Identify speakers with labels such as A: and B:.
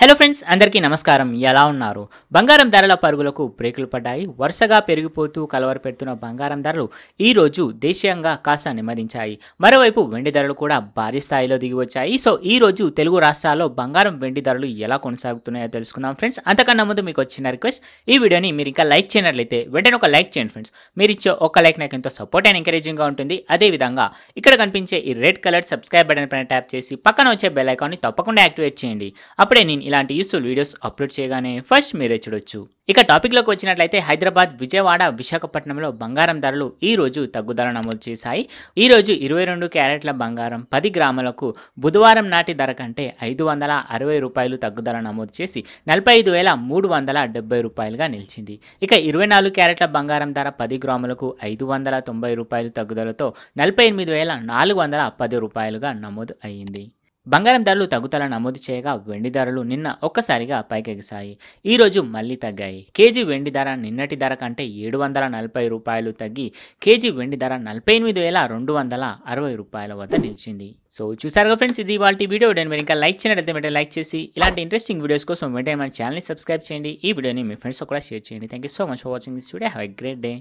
A: hello friends అందరికీ నమస్కారం ఎలా ఉన్నారు బంగారం ధరల పరుగులకు బ్రేకులు పడ్డాయి వరుసగా పెరిగిపోతూ కలవర పెడుతున్న బంగారం ధరలు ఈరోజు దేశీయంగా కాస్త నెమ్మదించాయి మరోవైపు వెండి ధరలు కూడా భారీ స్థాయిలో దిగివచ్చాయి సో ఈరోజు తెలుగు రాష్ట్రాల్లో బంగారం వెండి ధరలు ఎలా కొనసాగుతున్నాయో తెలుసుకుందాం ఫ్రెండ్స్ అంతకన్నా ముందు మీకు వచ్చిన రిక్వెస్ట్ ఈ వీడియోని మీరు ఇంకా లైక్ చేయనట్లయితే వెంటనే ఒక లైక్ చేయండి ఫ్రెండ్స్ మీరు ఇచ్చే ఒక లైక్ నాకు ఎంతో సపోర్ట్ అండ్ ఎంకరేజింగ్గా ఉంటుంది అదేవిధంగా ఇక్కడ కనిపించే ఈ రెడ్ కలర్ సబ్స్క్రైబ్ బటన్ పైన ట్యాప్ చేసి పక్కన వచ్చే బెల్ ఐకాన్ని తప్పకుండా యాక్టివేట్ చేయండి అప్పుడే నేను ఇలాంటి యూస్ఫుల్ వీడియోస్ అప్లోడ్ చేయగానే ఫస్ట్ మీరే చూడొచ్చు ఇక టాపిక్లోకి వచ్చినట్లయితే హైదరాబాద్ విజయవాడ విశాఖపట్నంలో బంగారం ధరలు ఈ రోజు తగ్గుదల నమోదు చేశాయి ఈ రోజు ఇరవై రెండు క్యారెట్ల బంగారం పది గ్రాములకు బుధవారం నాటి ధర కంటే ఐదు వందల అరవై రూపాయలు తగ్గుదల నమోదు చేసి నలభై ఐదు వేల మూడు వందల డెబ్బై రూపాయలుగా నిలిచింది ఇక ఇరవై నాలుగు క్యారెట్ల బంగారం ధర పది గ్రాములకు ఐదు వందల తొంభై రూపాయలు తగ్గుదలతో నలభై ఎనిమిది వేల నాలుగు వందల పది రూపాయలుగా నమోదు అయ్యింది బంగారం ధరలు తగ్గుతాలని నమోదు చేయగా వెండి ధరలు నిన్న ఒక్కసారిగా పైకెగిశాయి ఈరోజు మళ్ళీ తగ్గాయి కేజీ వెండి ధర నిన్నటి ధర కంటే ఏడు వందల నలభై రూపాయలు తగ్గి కేజీ వెండి ధర నలభై ఎనిమిది వేల రెండు వందల అరవై రూపాయల వద్ద నిలిచింది సో చూసారుగా ఫ్రెండ్స్ ఇది వాళ్ళ వీడియో నేను మీరు ఇంకా లైక్ చేయడం వెంటనే లైక్ చేసి ఇలాంటి ఇంట్రెస్టింగ్ వీడియోస్ కోసం వెంటనే మన ఛానల్ని సబ్స్క్రైబ్ చేయండి ఈ వీడియోని మీ ఫ్రెండ్స్ కూడా షేర్ చేయండి thank you so much for watching this video have a great day